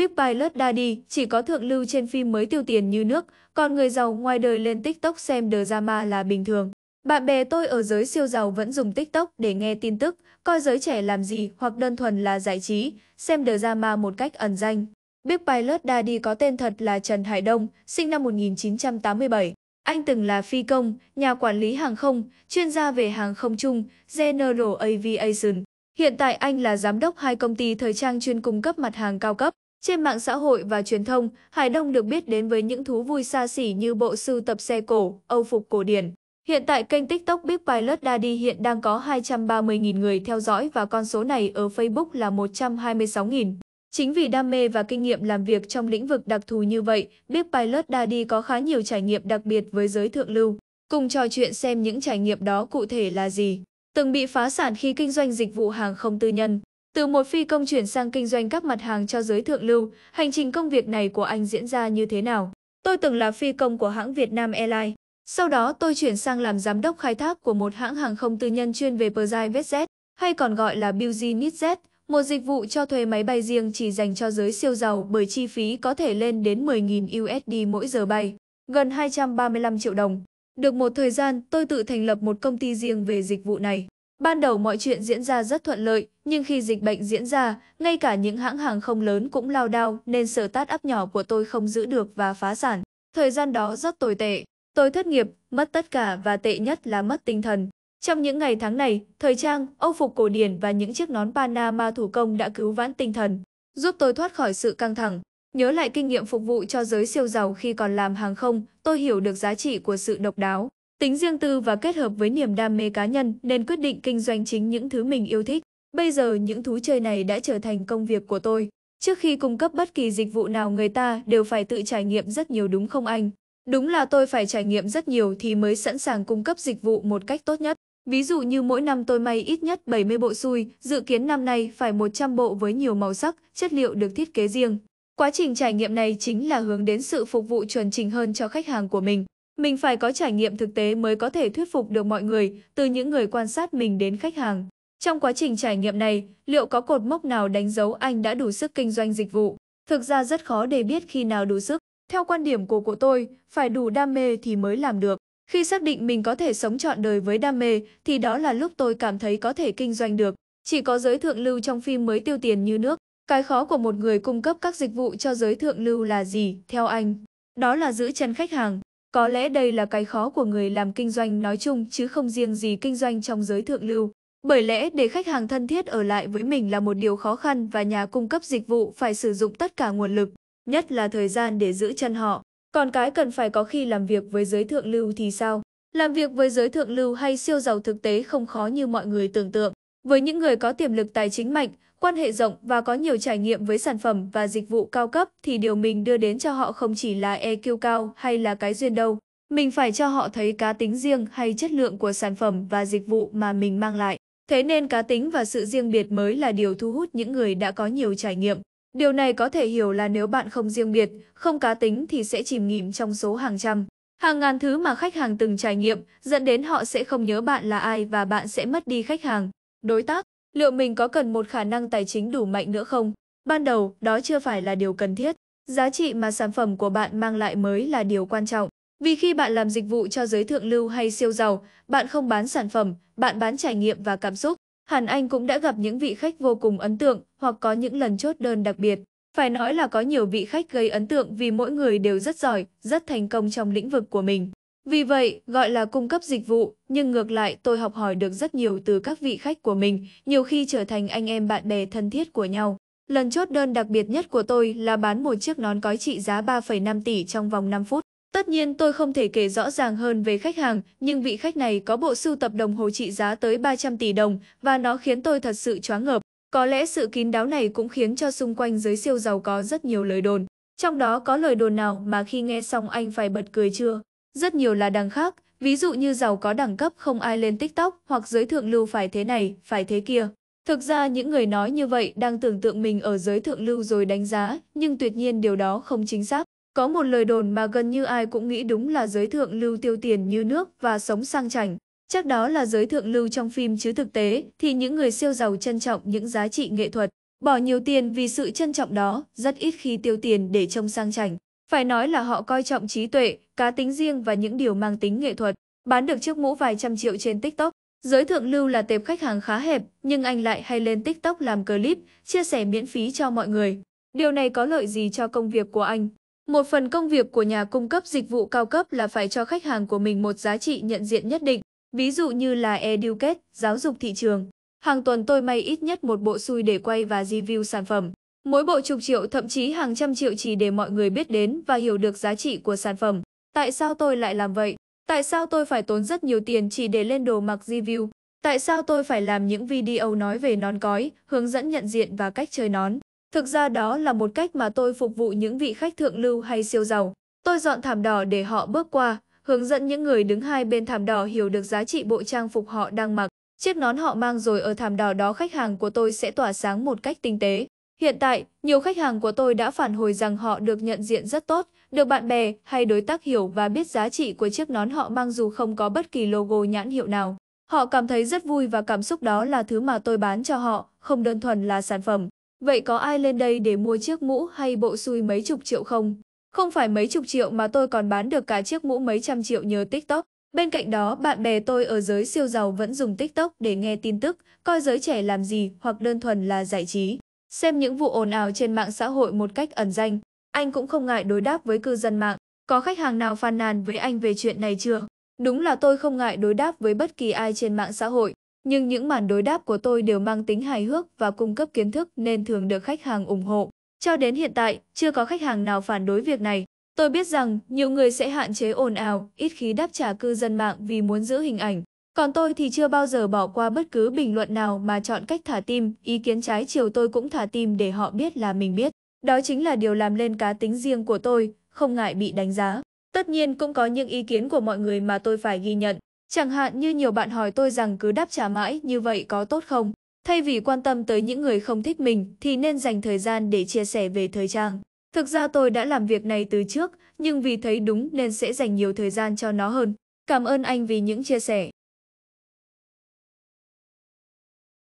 Big Pilot Daddy chỉ có thượng lưu trên phim mới tiêu tiền như nước, còn người giàu ngoài đời lên TikTok xem Drama là bình thường. Bạn bè tôi ở giới siêu giàu vẫn dùng TikTok để nghe tin tức, coi giới trẻ làm gì hoặc đơn thuần là giải trí, xem Drama một cách ẩn danh. Big Pilot Daddy có tên thật là Trần Hải Đông, sinh năm 1987. Anh từng là phi công, nhà quản lý hàng không, chuyên gia về hàng không chung, General Aviation. Hiện tại anh là giám đốc hai công ty thời trang chuyên cung cấp mặt hàng cao cấp. Trên mạng xã hội và truyền thông, Hải Đông được biết đến với những thú vui xa xỉ như bộ sưu tập xe cổ, âu phục cổ điển. Hiện tại kênh TikTok Big Pilot Daddy hiện đang có 230.000 người theo dõi và con số này ở Facebook là 126.000. Chính vì đam mê và kinh nghiệm làm việc trong lĩnh vực đặc thù như vậy, Big Pilot Daddy có khá nhiều trải nghiệm đặc biệt với giới thượng lưu. Cùng trò chuyện xem những trải nghiệm đó cụ thể là gì. Từng bị phá sản khi kinh doanh dịch vụ hàng không tư nhân. Từ một phi công chuyển sang kinh doanh các mặt hàng cho giới thượng lưu, hành trình công việc này của anh diễn ra như thế nào? Tôi từng là phi công của hãng Việt Nam Airlines. Sau đó tôi chuyển sang làm giám đốc khai thác của một hãng hàng không tư nhân chuyên về Private Jet, hay còn gọi là Business Jet, một dịch vụ cho thuê máy bay riêng chỉ dành cho giới siêu giàu bởi chi phí có thể lên đến 10.000 USD mỗi giờ bay, gần 235 triệu đồng. Được một thời gian, tôi tự thành lập một công ty riêng về dịch vụ này. Ban đầu mọi chuyện diễn ra rất thuận lợi, nhưng khi dịch bệnh diễn ra, ngay cả những hãng hàng không lớn cũng lao đao nên sở tát ấp nhỏ của tôi không giữ được và phá sản. Thời gian đó rất tồi tệ. Tôi thất nghiệp, mất tất cả và tệ nhất là mất tinh thần. Trong những ngày tháng này, thời trang, âu phục cổ điển và những chiếc nón Panama thủ công đã cứu vãn tinh thần, giúp tôi thoát khỏi sự căng thẳng. Nhớ lại kinh nghiệm phục vụ cho giới siêu giàu khi còn làm hàng không, tôi hiểu được giá trị của sự độc đáo. Tính riêng tư và kết hợp với niềm đam mê cá nhân nên quyết định kinh doanh chính những thứ mình yêu thích. Bây giờ những thú chơi này đã trở thành công việc của tôi. Trước khi cung cấp bất kỳ dịch vụ nào người ta đều phải tự trải nghiệm rất nhiều đúng không anh? Đúng là tôi phải trải nghiệm rất nhiều thì mới sẵn sàng cung cấp dịch vụ một cách tốt nhất. Ví dụ như mỗi năm tôi may ít nhất 70 bộ xui, dự kiến năm nay phải 100 bộ với nhiều màu sắc, chất liệu được thiết kế riêng. Quá trình trải nghiệm này chính là hướng đến sự phục vụ chuẩn chỉnh hơn cho khách hàng của mình. Mình phải có trải nghiệm thực tế mới có thể thuyết phục được mọi người, từ những người quan sát mình đến khách hàng. Trong quá trình trải nghiệm này, liệu có cột mốc nào đánh dấu anh đã đủ sức kinh doanh dịch vụ? Thực ra rất khó để biết khi nào đủ sức. Theo quan điểm của cô tôi, phải đủ đam mê thì mới làm được. Khi xác định mình có thể sống trọn đời với đam mê thì đó là lúc tôi cảm thấy có thể kinh doanh được. Chỉ có giới thượng lưu trong phim mới tiêu tiền như nước. Cái khó của một người cung cấp các dịch vụ cho giới thượng lưu là gì, theo anh? Đó là giữ chân khách hàng. Có lẽ đây là cái khó của người làm kinh doanh nói chung chứ không riêng gì kinh doanh trong giới thượng lưu. Bởi lẽ để khách hàng thân thiết ở lại với mình là một điều khó khăn và nhà cung cấp dịch vụ phải sử dụng tất cả nguồn lực, nhất là thời gian để giữ chân họ. Còn cái cần phải có khi làm việc với giới thượng lưu thì sao? Làm việc với giới thượng lưu hay siêu giàu thực tế không khó như mọi người tưởng tượng. Với những người có tiềm lực tài chính mạnh, quan hệ rộng và có nhiều trải nghiệm với sản phẩm và dịch vụ cao cấp thì điều mình đưa đến cho họ không chỉ là EQ cao hay là cái duyên đâu. Mình phải cho họ thấy cá tính riêng hay chất lượng của sản phẩm và dịch vụ mà mình mang lại. Thế nên cá tính và sự riêng biệt mới là điều thu hút những người đã có nhiều trải nghiệm. Điều này có thể hiểu là nếu bạn không riêng biệt, không cá tính thì sẽ chìm nghỉm trong số hàng trăm, hàng ngàn thứ mà khách hàng từng trải nghiệm, dẫn đến họ sẽ không nhớ bạn là ai và bạn sẽ mất đi khách hàng, đối tác liệu mình có cần một khả năng tài chính đủ mạnh nữa không? Ban đầu, đó chưa phải là điều cần thiết. Giá trị mà sản phẩm của bạn mang lại mới là điều quan trọng. Vì khi bạn làm dịch vụ cho giới thượng lưu hay siêu giàu, bạn không bán sản phẩm, bạn bán trải nghiệm và cảm xúc. Hàn Anh cũng đã gặp những vị khách vô cùng ấn tượng hoặc có những lần chốt đơn đặc biệt. Phải nói là có nhiều vị khách gây ấn tượng vì mỗi người đều rất giỏi, rất thành công trong lĩnh vực của mình. Vì vậy, gọi là cung cấp dịch vụ, nhưng ngược lại tôi học hỏi được rất nhiều từ các vị khách của mình, nhiều khi trở thành anh em bạn bè thân thiết của nhau. Lần chốt đơn đặc biệt nhất của tôi là bán một chiếc nón cói trị giá 3,5 tỷ trong vòng 5 phút. Tất nhiên tôi không thể kể rõ ràng hơn về khách hàng, nhưng vị khách này có bộ sưu tập đồng hồ trị giá tới 300 tỷ đồng và nó khiến tôi thật sự choáng ngợp. Có lẽ sự kín đáo này cũng khiến cho xung quanh giới siêu giàu có rất nhiều lời đồn. Trong đó có lời đồn nào mà khi nghe xong anh phải bật cười chưa? Rất nhiều là đằng khác, ví dụ như giàu có đẳng cấp không ai lên TikTok hoặc giới thượng lưu phải thế này, phải thế kia. Thực ra những người nói như vậy đang tưởng tượng mình ở giới thượng lưu rồi đánh giá, nhưng tuyệt nhiên điều đó không chính xác. Có một lời đồn mà gần như ai cũng nghĩ đúng là giới thượng lưu tiêu tiền như nước và sống sang chảnh. Chắc đó là giới thượng lưu trong phim chứ thực tế thì những người siêu giàu trân trọng những giá trị nghệ thuật. Bỏ nhiều tiền vì sự trân trọng đó, rất ít khi tiêu tiền để trông sang chảnh. Phải nói là họ coi trọng trí tuệ, cá tính riêng và những điều mang tính nghệ thuật. Bán được chiếc mũ vài trăm triệu trên TikTok. Giới thượng lưu là tệp khách hàng khá hẹp, nhưng anh lại hay lên TikTok làm clip, chia sẻ miễn phí cho mọi người. Điều này có lợi gì cho công việc của anh? Một phần công việc của nhà cung cấp dịch vụ cao cấp là phải cho khách hàng của mình một giá trị nhận diện nhất định, ví dụ như là educate, giáo dục thị trường. Hàng tuần tôi may ít nhất một bộ xui để quay và review sản phẩm. Mỗi bộ chục triệu thậm chí hàng trăm triệu chỉ để mọi người biết đến và hiểu được giá trị của sản phẩm. Tại sao tôi lại làm vậy? Tại sao tôi phải tốn rất nhiều tiền chỉ để lên đồ mặc review? Tại sao tôi phải làm những video nói về nón cói, hướng dẫn nhận diện và cách chơi nón? Thực ra đó là một cách mà tôi phục vụ những vị khách thượng lưu hay siêu giàu. Tôi dọn thảm đỏ để họ bước qua, hướng dẫn những người đứng hai bên thảm đỏ hiểu được giá trị bộ trang phục họ đang mặc. Chiếc nón họ mang rồi ở thảm đỏ đó khách hàng của tôi sẽ tỏa sáng một cách tinh tế. Hiện tại, nhiều khách hàng của tôi đã phản hồi rằng họ được nhận diện rất tốt, được bạn bè hay đối tác hiểu và biết giá trị của chiếc nón họ mang dù không có bất kỳ logo nhãn hiệu nào. Họ cảm thấy rất vui và cảm xúc đó là thứ mà tôi bán cho họ, không đơn thuần là sản phẩm. Vậy có ai lên đây để mua chiếc mũ hay bộ xui mấy chục triệu không? Không phải mấy chục triệu mà tôi còn bán được cả chiếc mũ mấy trăm triệu nhờ TikTok. Bên cạnh đó, bạn bè tôi ở giới siêu giàu vẫn dùng TikTok để nghe tin tức, coi giới trẻ làm gì hoặc đơn thuần là giải trí. Xem những vụ ồn ào trên mạng xã hội một cách ẩn danh, anh cũng không ngại đối đáp với cư dân mạng. Có khách hàng nào phàn nàn với anh về chuyện này chưa? Đúng là tôi không ngại đối đáp với bất kỳ ai trên mạng xã hội, nhưng những màn đối đáp của tôi đều mang tính hài hước và cung cấp kiến thức nên thường được khách hàng ủng hộ. Cho đến hiện tại, chưa có khách hàng nào phản đối việc này. Tôi biết rằng nhiều người sẽ hạn chế ồn ào, ít khi đáp trả cư dân mạng vì muốn giữ hình ảnh còn tôi thì chưa bao giờ bỏ qua bất cứ bình luận nào mà chọn cách thả tim, ý kiến trái chiều tôi cũng thả tim để họ biết là mình biết. Đó chính là điều làm lên cá tính riêng của tôi, không ngại bị đánh giá. Tất nhiên cũng có những ý kiến của mọi người mà tôi phải ghi nhận. Chẳng hạn như nhiều bạn hỏi tôi rằng cứ đáp trả mãi như vậy có tốt không? Thay vì quan tâm tới những người không thích mình thì nên dành thời gian để chia sẻ về thời trang. Thực ra tôi đã làm việc này từ trước, nhưng vì thấy đúng nên sẽ dành nhiều thời gian cho nó hơn. Cảm ơn anh vì những chia sẻ.